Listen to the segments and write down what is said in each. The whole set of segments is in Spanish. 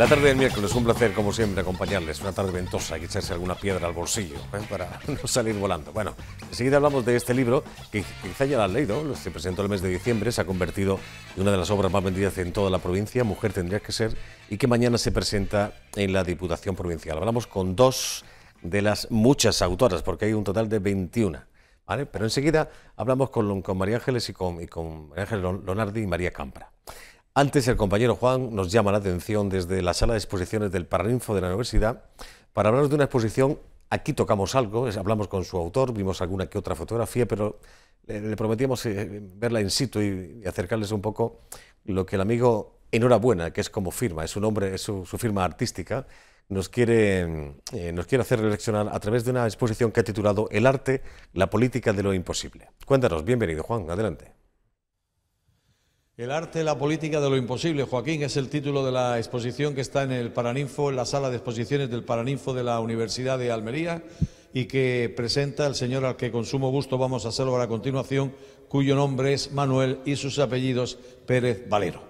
La tarde del miércoles, un placer como siempre acompañarles. Una tarde ventosa, hay que echarse alguna piedra al bolsillo ¿eh? para no salir volando. Bueno, enseguida hablamos de este libro que quizá ya lo has leído, se presentó el mes de diciembre, se ha convertido en una de las obras más vendidas en toda la provincia, Mujer tendría que ser, y que mañana se presenta en la Diputación Provincial. Hablamos con dos de las muchas autoras, porque hay un total de 21. ¿vale? Pero enseguida hablamos con, María Ángeles y con, y con Ángeles Lonardi y María Campra. Antes el compañero Juan nos llama la atención desde la sala de exposiciones del Paraninfo de la Universidad para hablaros de una exposición, aquí tocamos algo, hablamos con su autor, vimos alguna que otra fotografía, pero le prometíamos eh, verla in situ y acercarles un poco lo que el amigo Enhorabuena, que es como firma, es su nombre, es su, firma artística, nos quiere, eh, nos quiere hacer reflexionar a través de una exposición que ha titulado El arte, la política de lo imposible. Cuéntanos, bienvenido Juan, adelante. El arte, la política de lo imposible, Joaquín, es el título de la exposición que está en el Paraninfo, en la sala de exposiciones del Paraninfo de la Universidad de Almería y que presenta el señor al que con sumo gusto vamos a hacerlo a continuación, cuyo nombre es Manuel y sus apellidos Pérez Valero.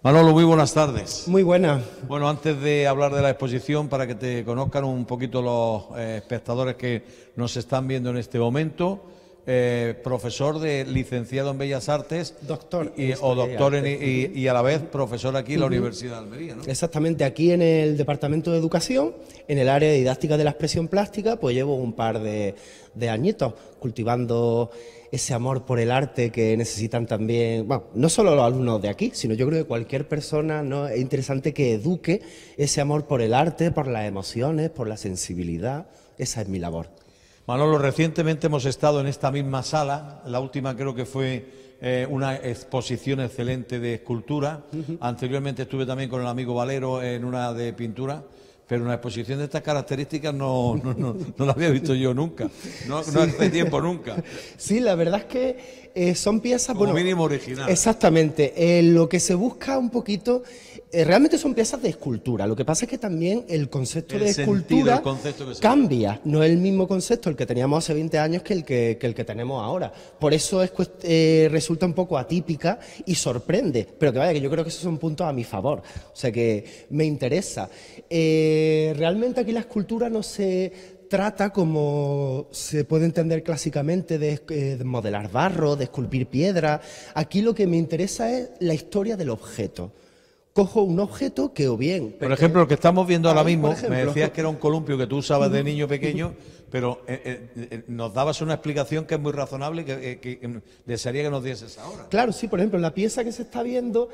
Manolo, muy buenas tardes. Muy buenas. Bueno, antes de hablar de la exposición, para que te conozcan un poquito los eh, espectadores que nos están viendo en este momento, eh, profesor de licenciado en Bellas Artes doctor, y, o doctor en, y, a la vez profesor aquí en la Universidad de Almería. Exactamente, aquí en el Departamento de Educación, en el área didáctica de la expresión plástica, pues llevo un par de, añitos cultivando ese amor por el arte que necesitan también, bueno, no solo los alumnos de aquí, sino yo creo que cualquier persona ¿no? es interesante que eduque ese amor por el arte, por las emociones, por la sensibilidad. Esa es mi labor. Manolo, recientemente hemos estado en esta misma sala, la última creo que fue eh, una exposición excelente de escultura, anteriormente estuve también con el amigo Valero en una de pintura, pero una exposición de estas características no, la había visto yo nunca, no hace tiempo nunca. Sí, la verdad es que eh, son piezas, Como bueno, mínimo original. Exactamente. Eh, lo que se busca un poquito, eh, realmente son piezas de escultura. Lo que pasa es que también el concepto de escultura cambia. No es el mismo concepto el que teníamos hace 20 años que el que, el que tenemos ahora. Por eso resulta un poco atípica y sorprende. Pero que vaya, que yo creo que eso es un punto a mi favor. O sea que me interesa. realmente aquí la escultura no se trata, como se puede entender clásicamente, eh, de, modelar barro, de esculpir piedra. Aquí lo que me interesa es la historia del objeto. Cojo un objeto que o bien... Por ejemplo, lo que estamos viendo ahora mismo, me decías que era un columpio que tú usabas de niño pequeño. pero eh, eh, eh, nos dabas una explicación que es muy razonable y que, desearía que nos dieses ahora. Claro, sí, por ejemplo, la pieza que se está viendo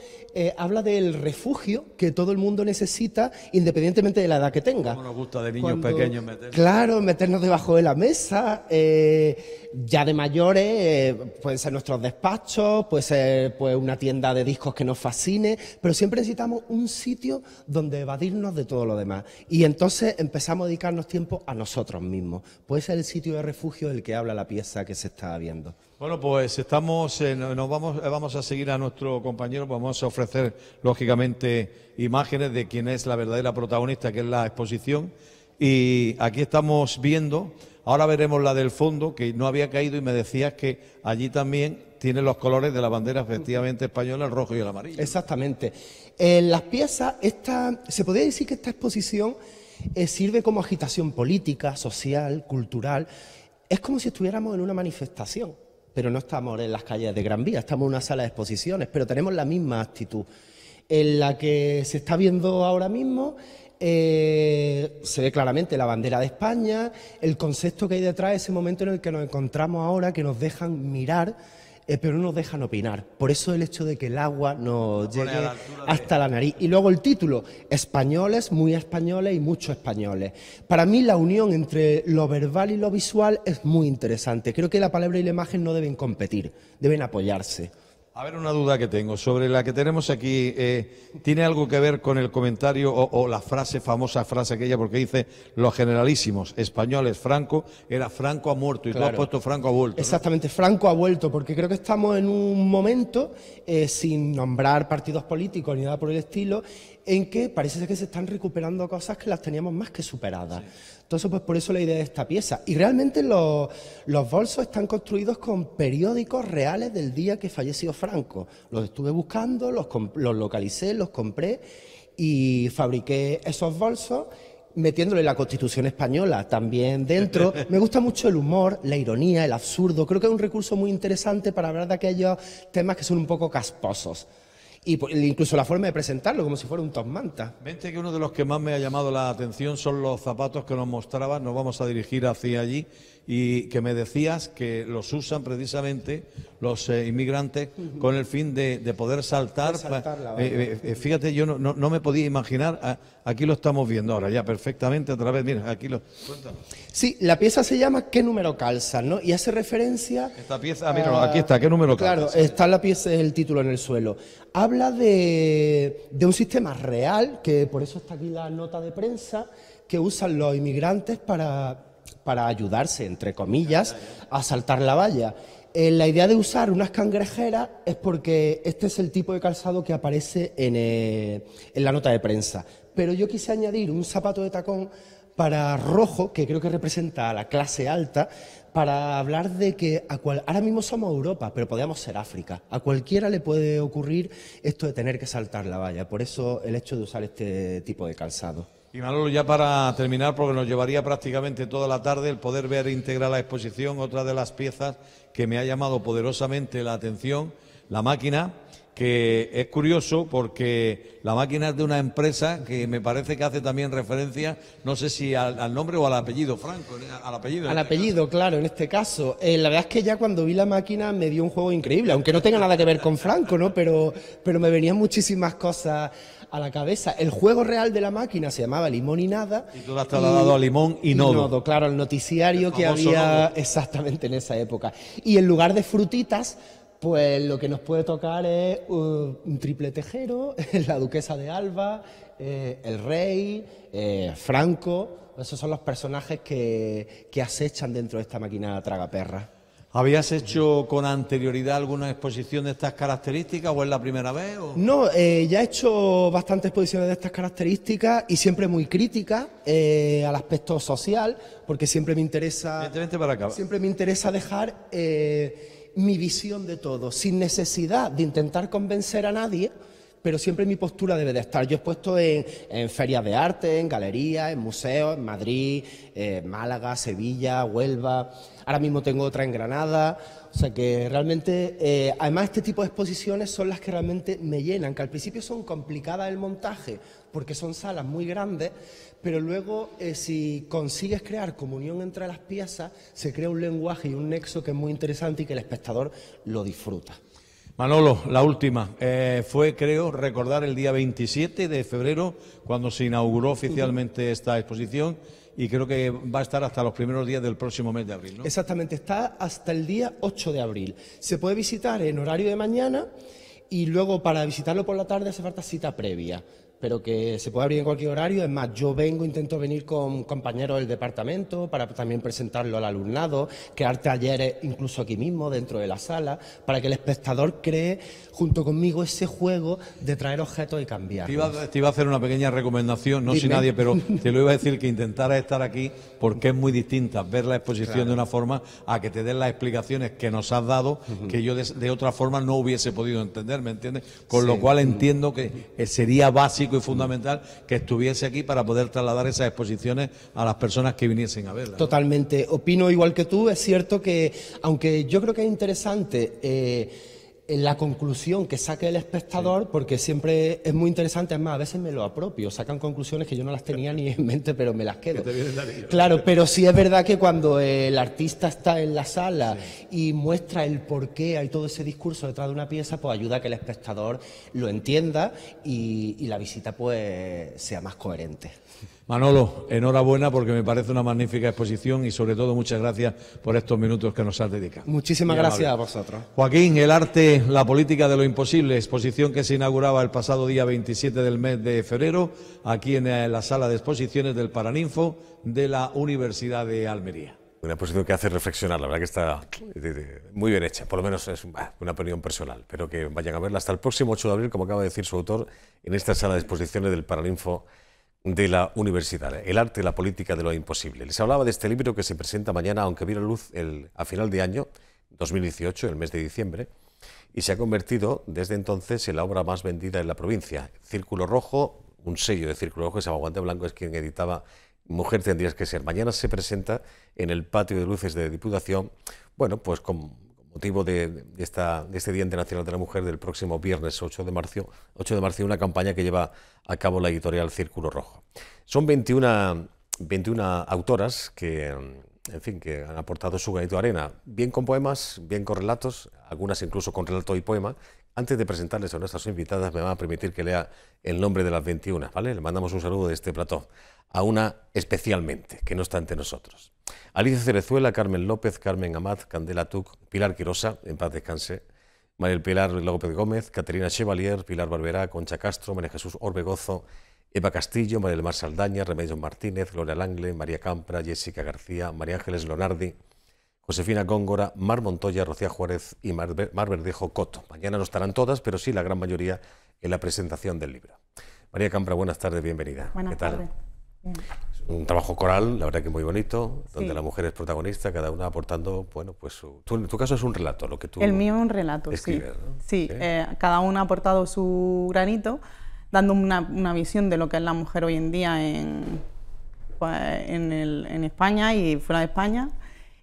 habla del refugio que todo el mundo necesita independientemente de la edad que tenga. Como nos gusta de niños pequeños meternos. Claro, meternos debajo de la mesa, ya de mayores, pueden ser nuestros despachos, puede ser pues, una tienda de discos que nos fascine, pero siempre necesitamos un sitio donde evadirnos de todo lo demás. Y entonces empezamos a dedicarnos tiempo a nosotros mismos. Puede ser el sitio de refugio del que habla la pieza que se está viendo. Bueno, pues estamos, nos vamos, eh, vamos a seguir a nuestro compañero, pues vamos a ofrecer lógicamente imágenes de quién es la verdadera protagonista, que es la exposición. Y aquí estamos viendo, ahora veremos la del fondo, que no había caído y me decías que allí también tiene los colores de la bandera efectivamente española, el rojo y el amarillo. Exactamente. En eh, las piezas, esta, se podría decir que esta exposición eh, sirve como agitación política, social, cultural. Es como si estuviéramos en una manifestación, pero no estamos en las calles de Gran Vía, estamos en una sala de exposiciones, pero tenemos la misma actitud. En la que se está viendo ahora mismo eh, se ve claramente la bandera de España, el concepto que hay detrás, ese momento en el que nos encontramos ahora, que nos dejan mirar eh, pero no nos dejan opinar. Por eso el hecho de que el agua nos llegue hasta la nariz. Y luego el título, españoles, muy españoles y mucho españoles. Para mí la unión entre lo verbal y lo visual es muy interesante. Creo que la palabra y la imagen no deben competir, deben apoyarse. A ver, una duda que tengo sobre la que tenemos aquí. Eh, ¿Tiene algo que ver con el comentario o, la frase, famosa frase aquella, porque dice los generalísimos españoles, Franco, era Franco ha muerto y tú has puesto Franco ha vuelto? Exactamente, Franco ha vuelto, porque creo que estamos en un momento, eh, sin nombrar partidos políticos ni nada por el estilo, en que parece que se están recuperando cosas que las teníamos más que superadas. Entonces, pues por eso la idea de esta pieza. Y realmente los, bolsos están construidos con periódicos reales del día que falleció Franco. Los estuve buscando, los, los localicé, los compré y fabriqué esos bolsos metiéndole la Constitución española también dentro. Me gusta mucho el humor, la ironía, el absurdo. Creo que es un recurso muy interesante para hablar de aquellos temas que son un poco casposos incluso la forma de presentarlo, como si fuera un top manta. Vente que uno de los que más me ha llamado la atención son los zapatos que nos mostraban, nos vamos a dirigir hacia allí, y que me decías que los usan precisamente los eh, inmigrantes con el fin de, poder saltar. Eh, eh, fíjate, yo no, me podía imaginar, aquí lo estamos viendo ahora ya perfectamente a través, mira, aquí lo... Sí, la pieza se llama ¿Qué número calza? ¿no? Y hace referencia... Esta pieza, ah, mira, aquí está, ¿qué número calza? Claro, está la pieza, el título en el suelo. Habla de, de un sistema real, que por eso está aquí la nota de prensa, que usan los inmigrantes para para ayudarse, entre comillas, a saltar la valla. Eh, la idea de usar unas cangrejeras es porque este es el tipo de calzado que aparece eh, en, la nota de prensa. Pero yo quise añadir un zapato de tacón para rojo, que creo que representa a la clase alta, para hablar de que a cual, ahora mismo somos Europa, pero podríamos ser África. A cualquiera le puede ocurrir esto de tener que saltar la valla. Por eso el hecho de usar este tipo de calzado. Y Manolo, ya para terminar, porque nos llevaría prácticamente toda la tarde el poder ver integrar la exposición, otra de las piezas que me ha llamado poderosamente la atención, la máquina, que es curioso porque la máquina es de una empresa que me parece que hace también referencia, no sé si al, nombre o al apellido, Franco, ¿eh? al apellido. Al ¿eh? apellido, claro, en este caso. Eh, la verdad es que ya cuando vi la máquina me dio un juego increíble, aunque no tenga nada que ver con Franco, ¿no? Pero, pero me venían muchísimas cosas a la cabeza. El juego real de la máquina se llamaba Limón y Nada. Y tú has trasladado a Limón y, nodo. Claro, el noticiario que había exactamente en esa época. Y en lugar de frutitas, pues lo que nos puede tocar es uh, un triple tejero, la duquesa de Alba, eh, el rey, eh, Franco. Esos son los personajes que, acechan dentro de esta máquina tragaperra. ¿Habías hecho con anterioridad alguna exposición de estas características o es la primera vez? No, eh, ya he hecho bastantes exposiciones de estas características y siempre muy crítica eh, al aspecto social, porque siempre me interesa. Para Siempre me interesa dejar eh, mi visión de todo, sin necesidad de intentar convencer a nadie pero siempre mi postura debe de estar. Yo he puesto en, ferias de arte, en galerías, en museos, en Madrid, eh, Málaga, Sevilla, Huelva. Ahora mismo tengo otra en Granada. O sea que realmente, eh, además este tipo de exposiciones son las que realmente me llenan, que al principio son complicadas el montaje, porque son salas muy grandes, pero luego eh, si consigues crear comunión entre las piezas, se crea un lenguaje y un nexo que es muy interesante y que el espectador lo disfruta. Manolo, la última. Eh, fue, creo, recordar el día 27 de febrero, cuando se inauguró oficialmente esta exposición, y creo que va a estar hasta los primeros días del próximo mes de abril. Exactamente, está hasta el día 8 de abril. Se puede visitar en horario de mañana y luego para visitarlo por la tarde hace falta cita previa pero que se puede abrir en cualquier horario. Es más, yo vengo, intento venir con compañeros del departamento para también presentarlo al alumnado, crear talleres incluso aquí mismo, dentro de la sala, para que el espectador cree junto conmigo ese juego de traer objetos y cambiar. Te iba, a hacer una pequeña recomendación, no si nadie, pero te lo iba a decir que intentara estar aquí porque es muy distinta ver la exposición de una forma a que te den las explicaciones que nos has dado, que yo de, otra forma no hubiese podido entender, ¿me entiendes? Con lo cual entiendo que sería básico y fundamental que estuviese aquí para poder trasladar esas exposiciones a las personas que viniesen a verlas. Totalmente. Opino igual que tú. Es cierto que, aunque yo creo que es interesante. Eh, la conclusión que saque el espectador, porque siempre es muy interesante, además más, a veces me lo apropio, sacan conclusiones que yo no las tenía ni en mente, pero me las quedo. claro, pero sí es verdad que cuando el artista está en la sala y muestra el porqué hay todo ese discurso detrás de una pieza, pues ayuda a que el espectador lo entienda y, y la visita pues sea más coherente. Manolo, enhorabuena porque me parece una magnífica exposición y sobre todo muchas gracias por estos minutos que nos has dedicado. Muchísimas gracias a vosotros. Joaquín, el arte la política de lo imposible, exposición que se inauguraba el pasado día 27 del mes de febrero aquí en eh, la sala de exposiciones del Paraninfo de la Universidad de Almería. Una exposición que hace reflexionar, la verdad que está eh, muy bien hecha, por lo menos es ah, una opinión personal, pero que vayan a verla hasta el próximo 8 de abril, como acaba de decir su autor, en esta sala de exposiciones del Paraninfo de la universidad, El arte la política de lo imposible. Les hablaba de este libro que se presenta mañana, aunque viera luz a final de año, 2018, el mes de diciembre y se ha convertido desde entonces en la obra más vendida en la provincia. Círculo Rojo, un sello de Círculo Rojo, es aguante blanco es quien editaba Mujer tendrías que ser. Mañana se presenta en el patio de luces de Diputación, bueno, pues con motivo de, esta, este Día Internacional de la Mujer del próximo viernes 8 de, marzo, 8 de marzo, una campaña que lleva a cabo la editorial Círculo Rojo. Son 21, autoras que en fin, que han aportado su granito de arena, bien con poemas, bien con relatos, algunas incluso con relato y poema. Antes de presentarles a nuestras invitadas, me van a permitir que lea el nombre de las 21, ¿vale? Le mandamos un saludo de este plató a una especialmente, que no está ante nosotros. Alicia Cerezuela, Carmen López, Carmen Amat, Candela Tuc, Pilar Quirosa, en paz descanse, María Pilar López Gómez, Caterina Chevalier, Pilar Barberá, Concha Castro, María Jesús Orbegozo, Eva Castillo, María del Mar Saldaña, Remedios Martínez, Gloria Langle, María Campra, Jessica García, María Ángeles Lonardi, Josefina Góngora, Mar Montoya, Rocía Juárez y Mar, Mar Coto. Mañana no estarán todas, pero sí la gran mayoría en la presentación del libro. María Campra, buenas tardes, bienvenida. Buenas tardes. un trabajo coral, la verdad que muy bonito, donde la mujer es protagonista, cada una aportando, bueno, pues su... en tu caso es un relato, lo que tú... El mío es un relato, sí. Sí, eh, cada una ha aportado su granito, dando una, visión de lo que es la mujer hoy en día en, pues, en España y fuera de España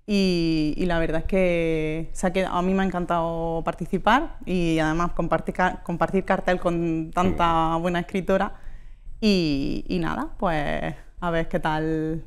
y, la verdad es que, a mí me ha encantado participar y además compartir, cartel con tanta buena escritora. Y, y nada, pues a ver qué tal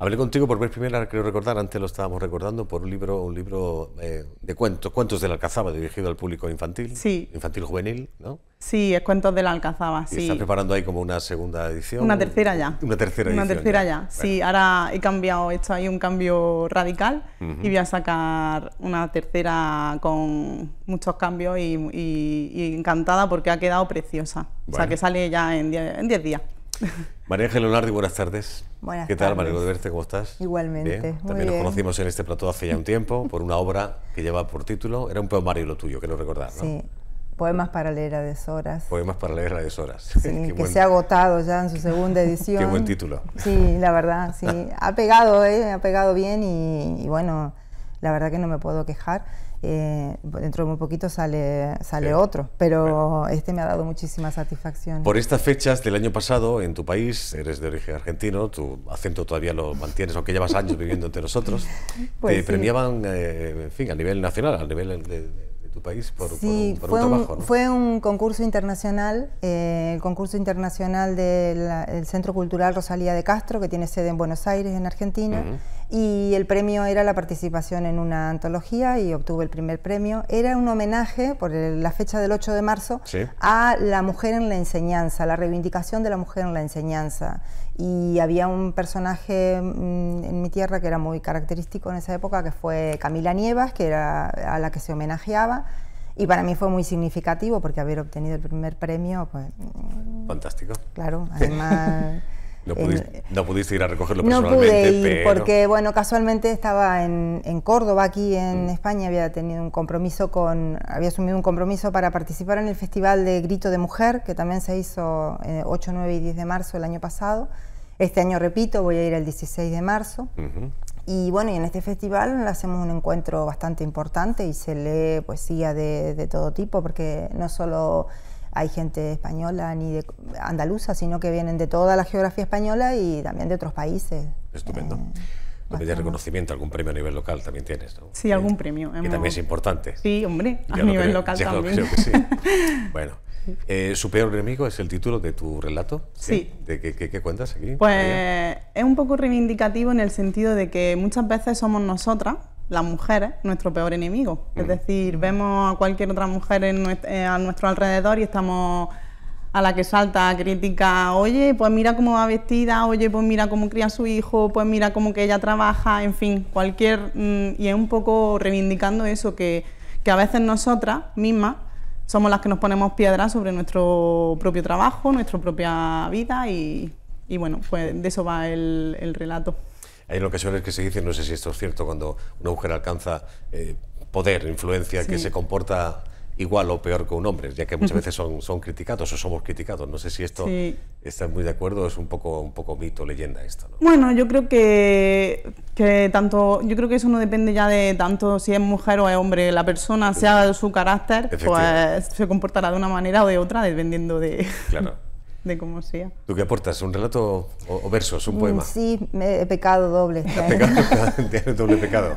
Hablé contigo por vez primera, creo recordar, antes lo estábamos recordando, por un libro, un libro eh, de cuentos, cuentos de la Alcazaba, dirigido al público infantil, sí. infantil juvenil, ¿no? Sí, es cuentos de la Alcazaba, sí. está preparando ahí como una segunda edición. Una tercera ya. Una tercera edición. Una tercera ya, sí. Ahora he cambiado, he hecho ahí un cambio radical y voy a sacar una tercera con muchos cambios y, encantada porque ha quedado preciosa. O sea, que sale ya en 10 días. María Ángel Leonardi, buenas tardes. Buenas ¿Qué tal, María? verte, ¿cómo estás? Igualmente. También nos conocimos en este plató hace ya un tiempo por una obra que lleva por título, era un poemario lo tuyo, que lo recordar, ¿no? Sí, Poemas para leer a deshoras. Poemas para leer a deshoras. Sí, que se ha agotado ya en su segunda edición. Qué buen título. Sí, la verdad, sí. Ha pegado, ¿eh? ha pegado bien y, y bueno, la verdad que no me puedo quejar. Eh, dentro de muy poquito sale, sale otro, pero este me ha dado muchísima satisfacción Por estas fechas del año pasado, en tu país, eres de origen argentino, tu acento todavía lo mantienes, aunque llevas años viviendo entre nosotros, te pues premiaban, eh, en fin, a nivel nacional, a nivel de, tu país por, un, fue trabajo. Fue un concurso internacional, eh, el concurso internacional del Centro Cultural Rosalía de Castro, que tiene sede en Buenos Aires, en Argentina y el premio era la participación en una antología y obtuve el primer premio. Era un homenaje, por la fecha del 8 de marzo, a la mujer en la enseñanza, la reivindicación de la mujer en la enseñanza. Y había un personaje mm, en mi tierra que era muy característico en esa época, que fue Camila Nievas, que era a la que se homenajeaba. Y para mí fue muy significativo porque haber obtenido el primer premio, pues... Mm, Fantástico. Claro, además... No pudiste, ir a recogerlo personalmente. No pude ir porque, bueno, casualmente estaba en, Córdoba, aquí en mm. España, había tenido un compromiso con, había asumido un compromiso para participar en el Festival de Grito de Mujer, que también se hizo 8, eh, 9 y 10 de marzo el año pasado. Este año, repito, voy a ir el 16 de marzo. Y bueno, y en este festival hacemos un encuentro bastante importante y se lee poesía de todo tipo, porque no solo hay gente española ni de andaluza, sino que vienen de toda la geografía española y también de otros países. Estupendo. Eh, de reconocimiento, algún premio a nivel local también tienes, Sí, algún premio. Que también es importante. Sí, hombre, a nivel local también. Creo que sí. bueno, eh, ¿Su peor enemigo es el título de tu relato? Sí. ¿De qué, cuentas aquí? Pues es un poco reivindicativo en el sentido de que muchas veces somos nosotras las mujeres nuestro peor enemigo. Es decir, vemos a cualquier otra mujer eh, a nuestro alrededor y estamos a la que salta crítica, oye, pues mira cómo va vestida, oye, pues mira cómo cría a su hijo, pues mira cómo que ella trabaja, en fin, cualquier... Mm, y es un poco reivindicando eso, que, a veces nosotras mismas somos las que nos ponemos piedras sobre nuestro propio trabajo, nuestra propia vida y, y bueno, pues de eso va el relato. Hay ocasiones que se dice, no sé si esto es cierto, cuando una mujer alcanza eh, poder, influencia, que se comporta igual o peor que un hombre, ya que muchas veces son, son criticados o somos criticados. No sé si esto está muy de acuerdo, es un poco, un poco mito, leyenda esto. Bueno, yo creo que, tanto, yo creo que eso no depende ya de tanto si es mujer o es hombre. La persona, sea de su carácter, pues se comportará de una manera o de otra, dependiendo de de como sea. ¿Tú qué aportas? ¿Un relato o, versos? ¿Un mm, poema? Sí, me he pecado doble. pecado doble pecado.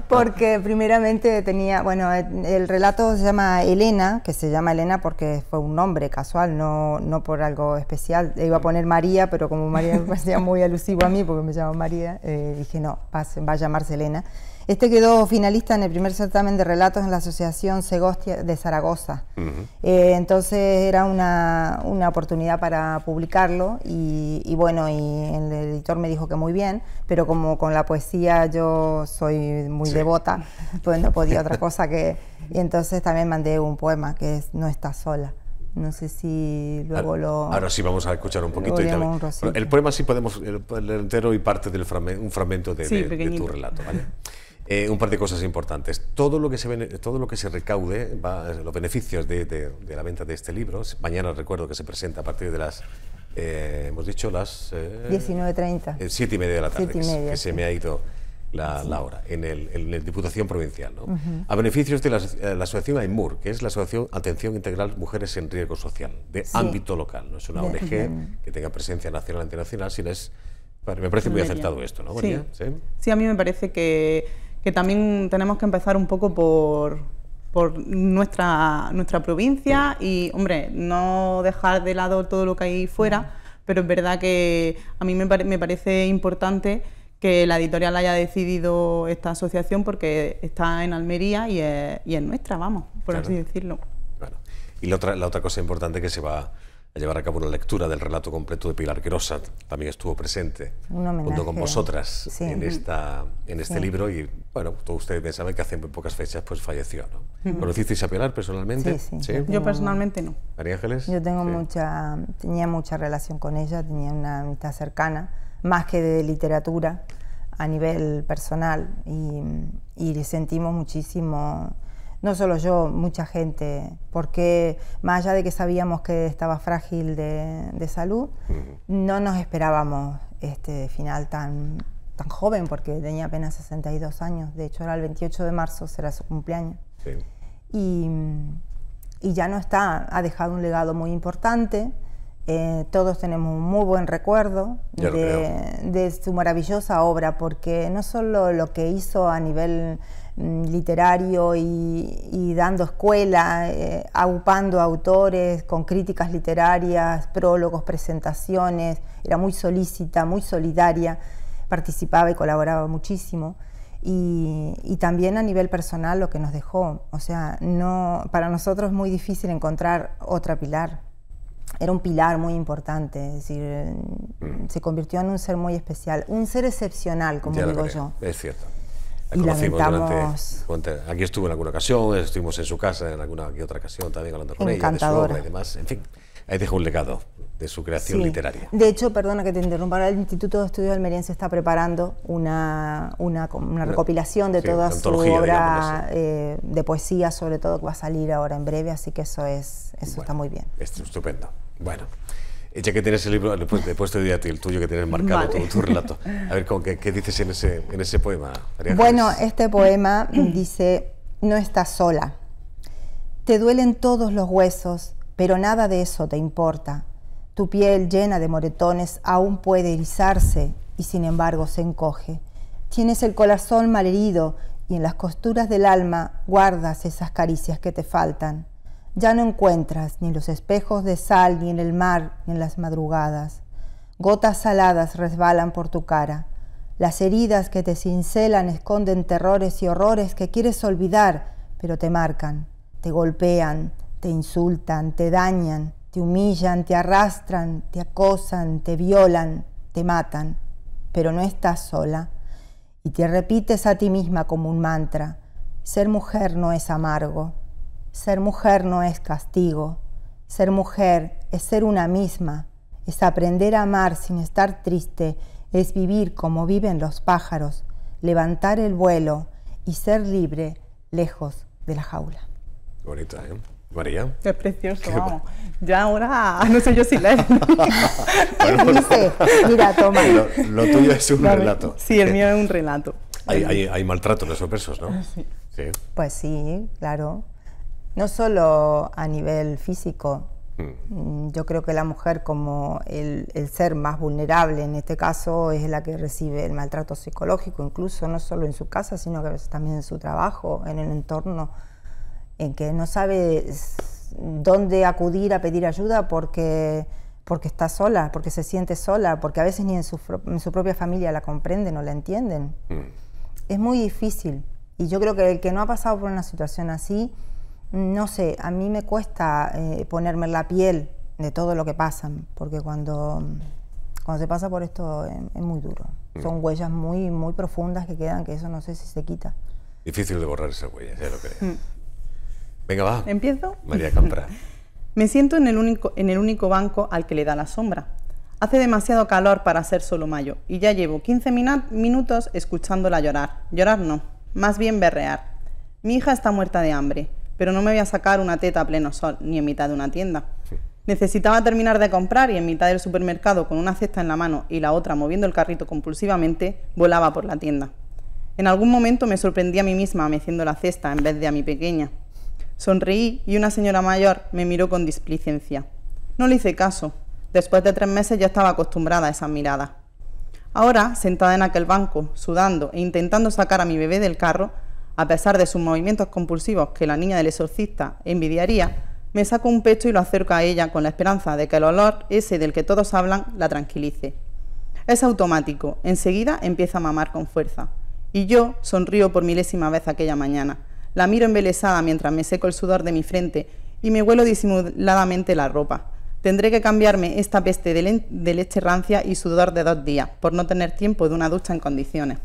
porque primeramente tenía, bueno, el relato se llama Elena, que se llama Elena porque fue un nombre casual, no, no por algo especial. Iba a poner María, pero como María me parecía muy alusivo a mí porque me llamo María, eh, dije no, va a llamarse Elena. Este quedó finalista en el primer certamen de relatos en la Asociación Segostia de Zaragoza. Eh, entonces era una, una, oportunidad para publicarlo y, bueno, y el editor me dijo que muy bien, pero como con la poesía yo soy muy devota, pues no podía otra cosa que... Y entonces también mandé un poema que es No estás sola. No sé si luego lo. Ahora sí vamos a escuchar un poquito. Y también, el poema sí podemos eh, leer entero y parte del un fragmento de, de tu relato. ¿vale? Eh, un par de cosas importantes. Todo lo que se, todo lo que se recaude, los beneficios de, la venta de este libro, mañana recuerdo que se presenta a partir de las, eh, hemos dicho, las... 19.30. Eh, siete y media de la tarde, que, se me ha ido la, hora, en el, Diputación Provincial. A beneficios de la, asociación AIMUR, que es la Asociación Atención Integral Mujeres en Riesgo Social, de ámbito local. No es una ONG que tenga presencia nacional e internacional, sino es... Me parece muy acertado esto, ¿no, ¿Sí? sí, a mí me parece que que también tenemos que empezar un poco por, nuestra, nuestra provincia y, hombre, no dejar de lado todo lo que hay fuera, pero es verdad que a mí me, me parece importante que la editorial haya decidido esta asociación porque está en Almería y es, y nuestra, vamos, por así decirlo. Y la otra, la otra cosa importante que se va llevar a cabo una lectura del relato completo de Pilar rosa también estuvo presente junto con vosotras en, esta, en este libro y bueno, todos ustedes saben que hace pocas fechas pues falleció. ¿no? ¿Conocisteis a Pilar personalmente? Sí, sí. Yo personalmente no. María Ángeles. Yo tengo mucha, tenía mucha relación con ella, tenía una amistad cercana, más que de literatura a nivel personal y, y sentimos muchísimo no solo yo, mucha gente, porque más allá de que sabíamos que estaba frágil de, salud, no nos esperábamos este final tan, tan joven, porque tenía apenas 62 años, de hecho era el 28 de marzo, será su cumpleaños. Y, ya no está, ha dejado un legado muy importante. Eh, todos tenemos un muy buen recuerdo de, de, su maravillosa obra, porque no solo lo que hizo a nivel Mm, literario y, dando escuela, eh, agupando autores con críticas literarias, prólogos, presentaciones, era muy solícita, muy solidaria, participaba y colaboraba muchísimo. Y, también a nivel personal lo que nos dejó, o sea, no, para nosotros es muy difícil encontrar otra pilar. Era un pilar muy importante, es decir, mm. se convirtió en un ser muy especial, un ser excepcional, como digo yo. Es cierto. Aquí estuvo en alguna ocasión, estuvimos en su casa en alguna otra ocasión también hablando con ella, de su y demás. En fin, ahí dejó un legado de su creación literaria. De hecho, perdona que te interrumpa, el Instituto de Estudios Almeriense está preparando una, una, recopilación de toda su obra eh, de poesía, sobre todo, que va a salir ahora en breve, así que eso, es, eso está muy bien. estupendo. Bueno ya que tienes el libro, le he a ti el tuyo que tienes marcado todo tu, relato. A ver, qué, dices en ese, poema? bueno, este poema dice, no estás sola. Te duelen todos los huesos, pero nada de eso te importa. Tu piel llena de moretones aún puede erizarse y sin embargo se encoge. Tienes el corazón malherido y en las costuras del alma guardas esas caricias que te faltan. Ya no encuentras ni los espejos de sal, ni en el mar, ni en las madrugadas. Gotas saladas resbalan por tu cara. Las heridas que te cincelan esconden terrores y horrores que quieres olvidar, pero te marcan, te golpean, te insultan, te dañan, te humillan, te arrastran, te acosan, te violan, te matan. Pero no estás sola. Y te repites a ti misma como un mantra, ser mujer no es amargo. Ser mujer no es castigo. Ser mujer es ser una misma, es aprender a amar sin estar triste, es vivir como viven los pájaros, levantar el vuelo y ser libre lejos de la jaula. Bonita, ¿eh? María. Es precioso, vamos. Ya ahora, no sé yo si leer. no. Pues, sé. mira, toma. Lo, tuyo es un relato. Sí, el mío es un relato. hay, hay, hay maltrato en esos versos, ¿no? sí. Pues sí, claro no solo a nivel físico. Mm. Yo creo que la mujer como el, ser más vulnerable en este caso es la que recibe el maltrato psicológico, incluso no solo en su casa, sino que también en su trabajo, en el entorno, en que no sabe dónde acudir a pedir ayuda porque, porque está sola, porque se siente sola, porque a veces ni en su, propia familia la comprenden o la entienden. Mm. Es muy difícil. Y yo creo que el que no ha pasado por una situación así, no sé, a mí me cuesta eh, ponerme la piel de todo lo que pasan, porque cuando, cuando se pasa por esto es, muy duro. Mm. Son huellas muy, muy profundas que quedan, que eso no sé si se quita. Difícil de borrar esas huellas, ya lo creo. Mm. Venga, va. ¿Empiezo? María Campra. me siento en el, único, en el único banco al que le da la sombra. Hace demasiado calor para ser solo mayo y ya llevo 15 minutos escuchándola llorar. Llorar no, más bien berrear. Mi hija está muerta de hambre pero no me voy a sacar una teta a pleno sol, ni en mitad de una tienda. Necesitaba terminar de comprar y en mitad del supermercado, con una cesta en la mano y la otra moviendo el carrito compulsivamente, volaba por la tienda. En algún momento me sorprendí a mí misma meciendo la cesta en vez de a mi pequeña. Sonreí y una señora mayor me miró con displicencia. No le hice caso. Después de tres meses ya estaba acostumbrada a esas miradas... Ahora, sentada en aquel banco, sudando e intentando sacar a mi bebé del carro, a pesar de sus movimientos compulsivos que la niña del exorcista envidiaría, me saco un pecho y lo acerco a ella con la esperanza de que el olor ese del que todos hablan la tranquilice. Es automático, enseguida empieza a mamar con fuerza. Y yo sonrío por milésima vez aquella mañana. La miro embelesada mientras me seco el sudor de mi frente y me huelo disimuladamente la ropa. Tendré que cambiarme esta peste de, leche rancia y sudor de dos días, por no tener tiempo de una ducha en condiciones.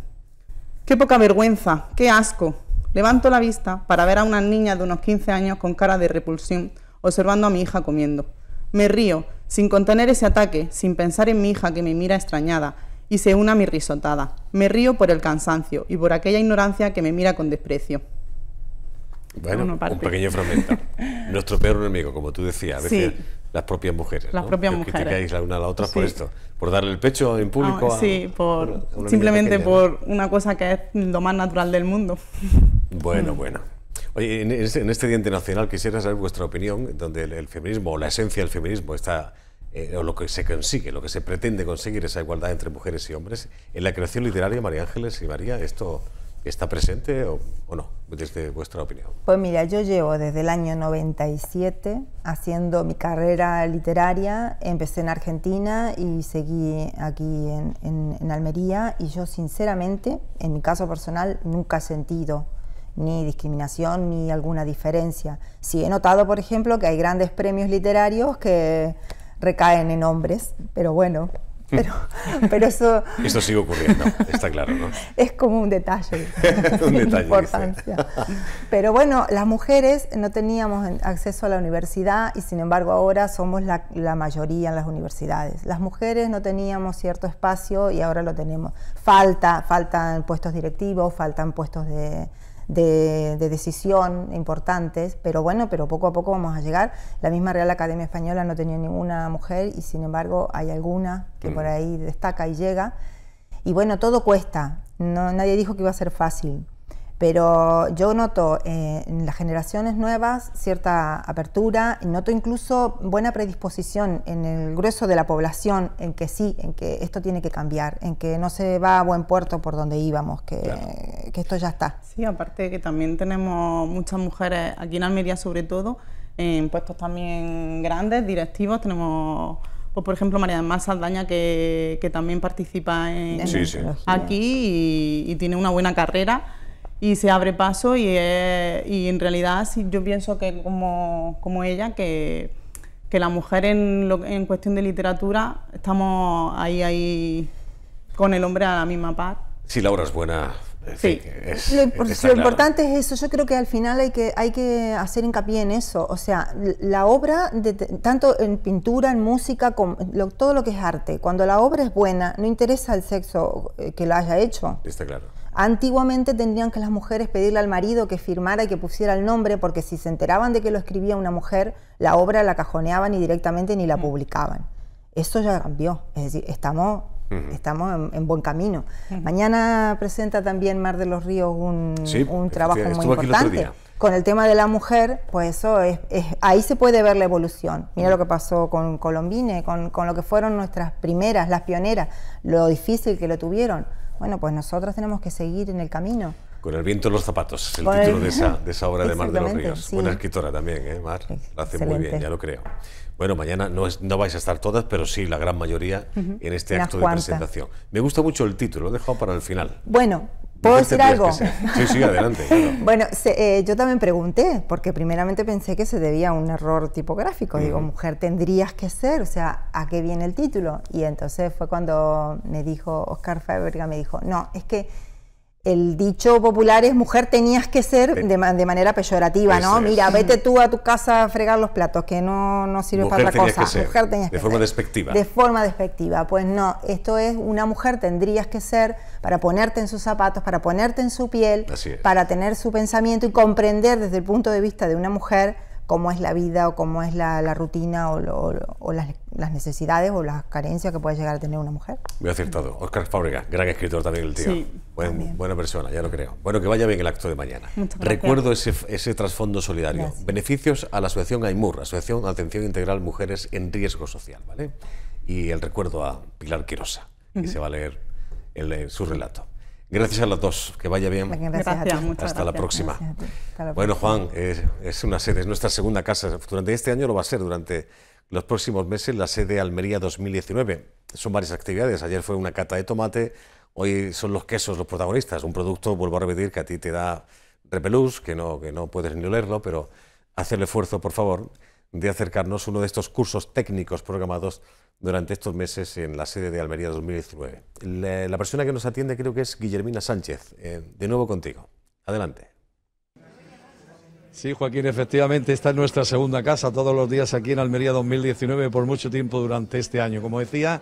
Qué poca vergüenza, qué asco. Levanto la vista para ver a una niña de unos 15 años con cara de repulsión, observando a mi hija comiendo. Me río, sin contener ese ataque, sin pensar en mi hija que me mira extrañada, y se una a mi risotada. Me río por el cansancio y por aquella ignorancia que me mira con desprecio. Bueno, un pequeño fragmento. Nuestro peor enemigo, como tú decías, a las propias mujeres. Las propias mujeres. criticáis la una a la otra por esto, por darle el pecho en ah, público. sí, por, simplemente por una cosa que es lo más natural del mundo. Bueno, bueno. Oye, este, en este, diente nacional Internacional quisiera saber vuestra opinión, donde el, feminismo, o la esencia del feminismo está eh, o lo que se consigue, lo que se pretende conseguir, esa igualdad entre mujeres y hombres. En la creación literaria, María Ángeles y María, esto está presente o, no, desde vuestra opinión? Pues mira, yo llevo desde el año 97 haciendo mi carrera literaria, empecé en Argentina y seguí aquí en, en Almería y yo sinceramente, en mi caso personal, nunca he sentido ni discriminación ni alguna diferencia. Sí he notado, por ejemplo, que hay grandes premios literarios que recaen en hombres, pero bueno, pero, pero eso... Esto sigue ocurriendo, está claro, ¿no? Es como un detalle. un detalle. Importancia. Pero bueno, las mujeres no teníamos acceso a la universidad y sin embargo ahora somos la, la mayoría en las universidades. Las mujeres no teníamos cierto espacio y ahora lo tenemos. Falta, faltan puestos directivos, faltan puestos de de, decisión importantes, pero bueno, pero poco a poco vamos a llegar. La misma Real Academia Española no tenía ninguna mujer y sin embargo hay alguna que por mm. ahí destaca y llega. Y bueno, todo cuesta, no, nadie dijo que iba a ser fácil, pero yo noto eh, en las generaciones nuevas cierta apertura, noto incluso buena predisposición en el grueso de la población en que sí, en que esto tiene que cambiar, en que no se va a buen puerto por donde íbamos, que, esto ya está. Sí, aparte que también tenemos muchas mujeres, aquí en Almería sobre todo, en puestos también grandes, directivos, tenemos pues, por ejemplo María de Mar Saldaña que, también participa en, aquí y, tiene una buena carrera y se abre paso y, eh, en realidad yo pienso que como, como ella, que, la mujer en, en cuestión de literatura estamos ahí, ahí con el hombre a la misma par. Si la obra es buena, Sí. lo, importante es eso, yo creo que al final hay que, hay que hacer hincapié en eso, o sea, la obra, de, tanto en pintura, en música, con, todo lo que es arte, cuando la obra es buena, no interesa el sexo eh, que la haya hecho. Está claro. Antiguamente tendrían que las mujeres pedirle al marido que firmara y que pusiera el nombre, porque si se enteraban de que lo escribía una mujer, la obra la cajoneaban y directamente ni la mm. publicaban. Eso ya cambió, es decir, estamos, estamos en, buen camino. Mañana presenta también Mar de los Ríos un, trabajo muy importante. Con el tema de la mujer, pues eso es, ahí se puede ver la evolución. Mira lo que pasó con Colombine, con lo que fueron nuestras primeras, las pioneras, lo difícil que lo tuvieron bueno, pues nosotros tenemos que seguir en el camino. Con el viento en los zapatos, es el pues título De, esa, de, esa, obra de Mar de los Ríos. Buena escritora también, ¿eh, Mar? Lo hace muy bien, ya lo creo. Bueno, mañana no, no vais a estar todas, pero sí la gran mayoría en este acto de presentación. Me gusta mucho el título, lo he dejado para el final. Bueno, ¿Puedo este, decir algo? Sí, sí, adelante. bueno, eh, yo también pregunté, porque primeramente pensé que se debía a un error tipográfico. Digo, mujer tendrías que ser, o sea, ¿a qué viene el título? Y entonces fue cuando me dijo Oscar Faberga, me dijo, no, es que el dicho popular es mujer tenías que ser de, manera peyorativa, ¿no? Mira, vete tú a tu casa a fregar los platos, que no, no sirve para otra cosa. Que ser. de forma despectiva. De forma despectiva. Pues no, esto es una mujer tendrías que ser para ponerte en sus zapatos, para ponerte en su piel, para tener su pensamiento y comprender desde el punto de vista de una mujer cómo es la vida o cómo es la, rutina o, las, necesidades o las carencias que puede llegar a tener una mujer. Voy a Muy todo. Oscar Fábrega, gran escritor también el tío. Sí, Buena persona, ya lo creo. Bueno, que vaya bien el acto de mañana. Recuerdo ese, trasfondo solidario. Beneficios a la Asociación AIMUR, Asociación Atención Integral Mujeres en Riesgo Social, ¿vale? Y el recuerdo a Pilar Quirosa, que se va a leer en su relato. Gracias a los dos, que vaya bien. Gracias, Hasta la próxima. bueno, Juan, es, es, una sede, es nuestra segunda casa. Durante este año lo va a ser, durante los próximos meses, la sede Almería 2019. Son varias actividades. Ayer fue una cata de tomate, hoy son los quesos los protagonistas. Un producto, vuelvo a repetir, que a ti te da repelús, que no, que no puedes ni olerlo, pero haz el esfuerzo, por favor de acercarnos a uno de estos cursos técnicos programados durante estos meses en la sede de Almería 2019. La, persona que nos atiende creo que es Guillermina Sánchez. Eh, de nuevo contigo. Adelante. Sí, Joaquín, efectivamente, esta es nuestra segunda casa todos los días aquí en Almería 2019 por mucho tiempo durante este año. Como decía,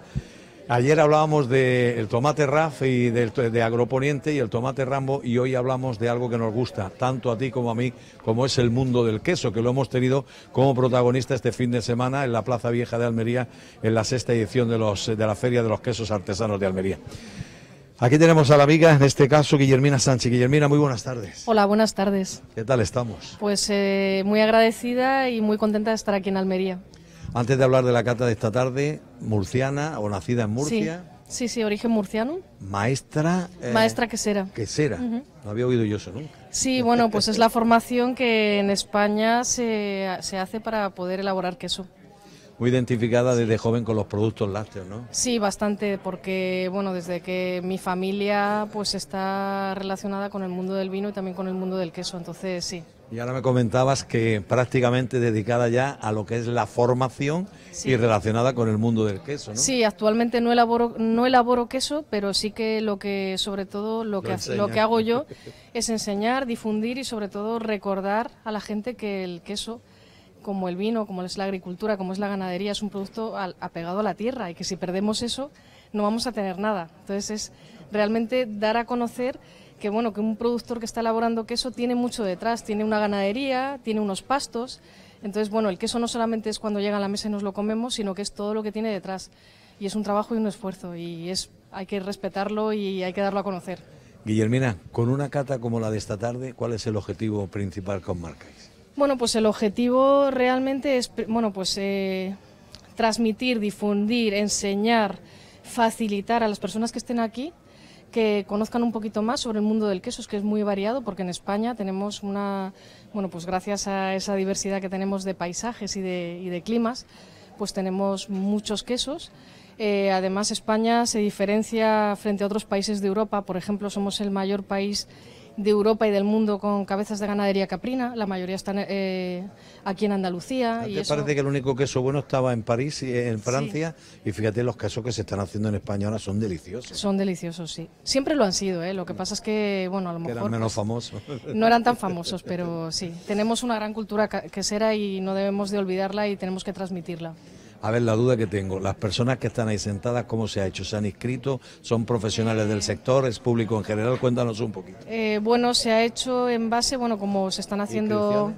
Ayer hablábamos del tomate RAF y de Agroponiente y el tomate Rambo y hoy hablamos de algo que nos gusta, tanto a ti como a mí, como es el mundo del queso, que lo hemos tenido como protagonista este fin de semana en la Plaza Vieja de Almería, en la sexta edición de, los, de la Feria de los Quesos Artesanos de Almería. Aquí tenemos a la amiga, en este caso, Guillermina Sánchez. Guillermina, muy buenas tardes. Hola, buenas tardes. ¿Qué tal estamos? Pues eh, muy agradecida y muy contenta de estar aquí en Almería. Antes de hablar de la cata de esta tarde, murciana o nacida en Murcia. Sí, sí, origen murciano. Maestra. Eh, Maestra quesera. Quesera. No había oído yo eso nunca. Sí, bueno, pues es la formación que en España se, se hace para poder elaborar queso muy identificada desde joven con los productos lácteos, ¿no? Sí, bastante, porque bueno, desde que mi familia pues está relacionada con el mundo del vino y también con el mundo del queso, entonces sí. Y ahora me comentabas que prácticamente dedicada ya a lo que es la formación y relacionada con el mundo del queso, ¿no? Sí, actualmente no elaboro, no elaboro queso, pero sí que lo que, sobre todo, lo, que, lo que hago yo es enseñar, difundir y sobre todo recordar a la gente que el queso como el vino, como es la agricultura, como es la ganadería, es un producto apegado a la tierra y que si perdemos eso no vamos a tener nada. Entonces es realmente dar a conocer que bueno, que un productor que está elaborando queso tiene mucho detrás, tiene una ganadería, tiene unos pastos. Entonces, bueno, el queso no solamente es cuando llega a la mesa y nos lo comemos, sino que es todo lo que tiene detrás. Y es un trabajo y un esfuerzo y es hay que respetarlo y hay que darlo a conocer. Guillermina, con una cata como la de esta tarde, ¿cuál es el objetivo principal con os bueno, pues el objetivo realmente es, bueno, pues eh, transmitir, difundir, enseñar, facilitar a las personas que estén aquí que conozcan un poquito más sobre el mundo del queso, es que es muy variado porque en España tenemos una, bueno, pues gracias a esa diversidad que tenemos de paisajes y de, climas, pues tenemos muchos quesos. Eh, además, España se diferencia frente a otros países de Europa. Por ejemplo, somos el mayor país de Europa y del mundo con cabezas de ganadería caprina, la mayoría están eh, aquí en Andalucía. Y eso... parece que el único queso bueno estaba en París, y en Francia, y fíjate los quesos que se están haciendo en España ahora son deliciosos. Son deliciosos, sí. Siempre lo han sido, ¿eh? lo que pasa es que, bueno, a lo mejor... Eran menos pues, famosos. No eran tan famosos, pero sí, tenemos una gran cultura quesera y no debemos de olvidarla y tenemos que transmitirla. A ver, la duda que tengo, las personas que están ahí sentadas, ¿cómo se ha hecho? ¿Se han inscrito? ¿Son profesionales del sector? ¿Es público en general? Cuéntanos un poquito. Eh, bueno, se ha hecho en base, bueno, como se están haciendo...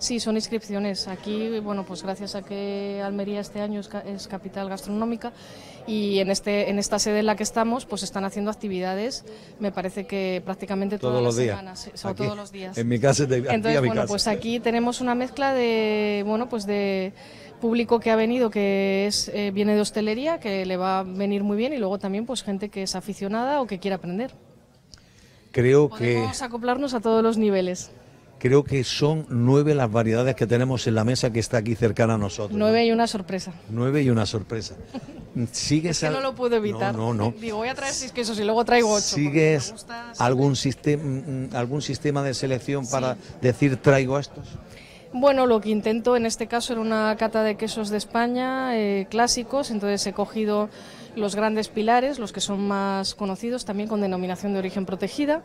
Sí, son inscripciones. Aquí, bueno, pues gracias a que Almería este año es, capital gastronómica y en este en esta sede en la que estamos, pues están haciendo actividades. Me parece que prácticamente todos todas los las días. semanas, todos los días. En mi casa, de, Entonces, a bueno, pues aquí tenemos una mezcla de, bueno, pues de público que ha venido que es eh, viene de hostelería, que le va a venir muy bien, y luego también pues gente que es aficionada o que quiere aprender. Creo Podemos que. a acoplarnos a todos los niveles. Creo que son nueve las variedades que tenemos en la mesa que está aquí cercana a nosotros. Nueve y una sorpresa. Nueve y una sorpresa. Sigues no lo puedo evitar. No, no, Digo, voy a traer seis quesos y luego traigo ocho. ¿Sigues algún, sistema, mm, mm, algún sistema de selección para decir traigo estos? Bueno, lo que intento en este caso era una cata de quesos de España eh, clásicos, entonces he cogido los grandes pilares, los que son más conocidos, también con denominación de origen protegida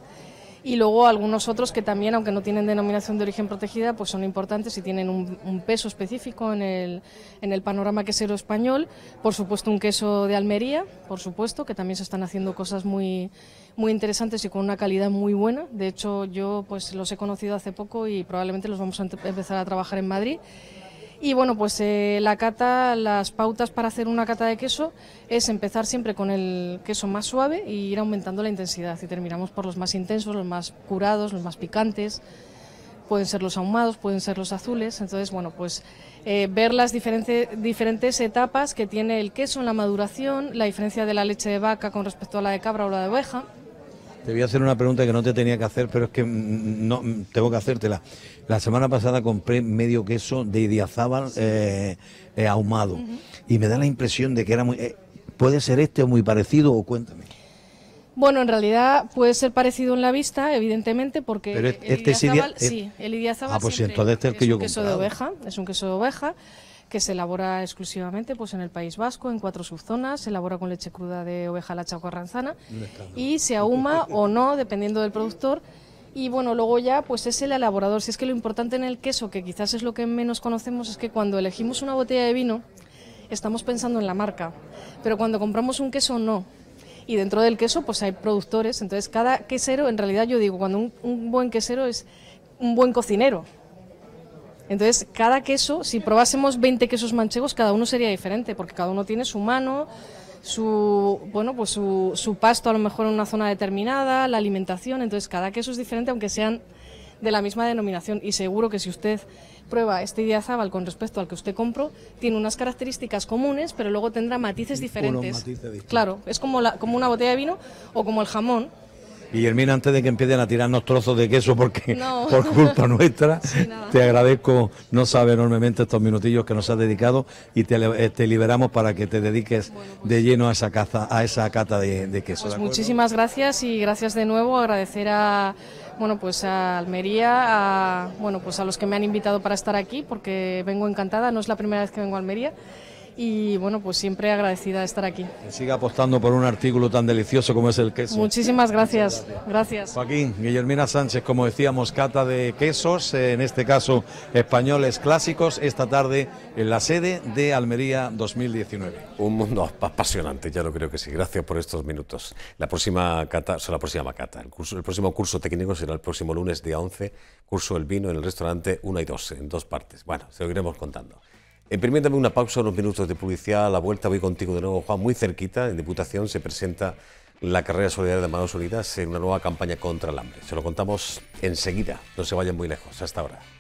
y luego algunos otros que también, aunque no tienen denominación de origen protegida, pues son importantes y tienen un, peso específico en el, en el panorama quesero español. Por supuesto, un queso de Almería, por supuesto, que también se están haciendo cosas muy, muy interesantes y con una calidad muy buena. De hecho, yo pues los he conocido hace poco y probablemente los vamos a empezar a trabajar en Madrid. Y bueno, pues eh, la cata, las pautas para hacer una cata de queso es empezar siempre con el queso más suave y ir aumentando la intensidad. Y terminamos por los más intensos, los más curados, los más picantes. Pueden ser los ahumados, pueden ser los azules. Entonces, bueno, pues eh, ver las diferentes etapas que tiene el queso en la maduración, la diferencia de la leche de vaca con respecto a la de cabra o la de oveja. Te voy a hacer una pregunta que no te tenía que hacer, pero es que mm, mm, no mm, tengo que hacértela. La semana pasada compré medio queso de idiazabal eh, eh, ahumado y me da la impresión de que era muy... Eh, ¿Puede ser este o muy parecido o cuéntame? Bueno, en realidad puede ser parecido en la vista, evidentemente, porque Pero este, el es sí, el idiazabal ah, pues este es un queso de oveja, es un queso de oveja que se elabora exclusivamente pues en el País Vasco, en cuatro subzonas, se elabora con leche cruda de oveja lacha o carranzana y se ahuma o no, dependiendo del productor, y bueno, luego ya pues es el elaborador. Si es que lo importante en el queso, que quizás es lo que menos conocemos, es que cuando elegimos una botella de vino estamos pensando en la marca, pero cuando compramos un queso no. Y dentro del queso pues hay productores, entonces cada quesero, en realidad yo digo, cuando un, un buen quesero es un buen cocinero. Entonces, cada queso, si probásemos 20 quesos manchegos, cada uno sería diferente, porque cada uno tiene su mano, su bueno pues su, su, pasto a lo mejor en una zona determinada, la alimentación, entonces cada queso es diferente aunque sean de la misma denominación y seguro que si usted prueba este idiazábal con respecto al que usted compró, tiene unas características comunes, pero luego tendrá matices diferentes. claro, es como la, como una botella de vino o como el jamón Guillermina, antes de que empiecen a tirarnos trozos de queso porque por culpa nuestra, te agradezco, no sabe enormemente estos minutillos que nos has dedicado y te, eh, liberamos para que te dediques pues de lleno a esa caza, a esa cata de, queso. Pues muchísimas gracias y gracias de nuevo, agradecer a bueno, pues a Almería, bueno, pues a los que me han invitado para estar aquí, porque vengo encantada, no es la primera vez que vengo a Almería y bueno, pues siempre agradecida de estar aquí. Que siga apostando por un artículo tan delicioso como es el queso. Muchísimas gracias. gracias. Joaquín, Guillermina Sánchez, como decíamos, cata de quesos, eh, en este caso españoles clásicos, esta tarde en la sede de Almería 2019. Un mundo apasionante, ya lo creo que sí. Gracias por estos minutos. La próxima cata, o la próxima cata, el, próximo curso técnico será el próximo lunes día 11, curso del Vino en el restaurante 1 y 2, en dos partes. Bueno, se contando. Y eh, una pausa, unos minutos de publicidad. A la vuelta voy contigo de nuevo, Juan. Muy cerquita, en Diputación, se presenta la carrera solidaria de Manos Unidas en una nueva campaña contra el hambre. Se lo contamos enseguida. No se vayan muy lejos. Hasta ahora.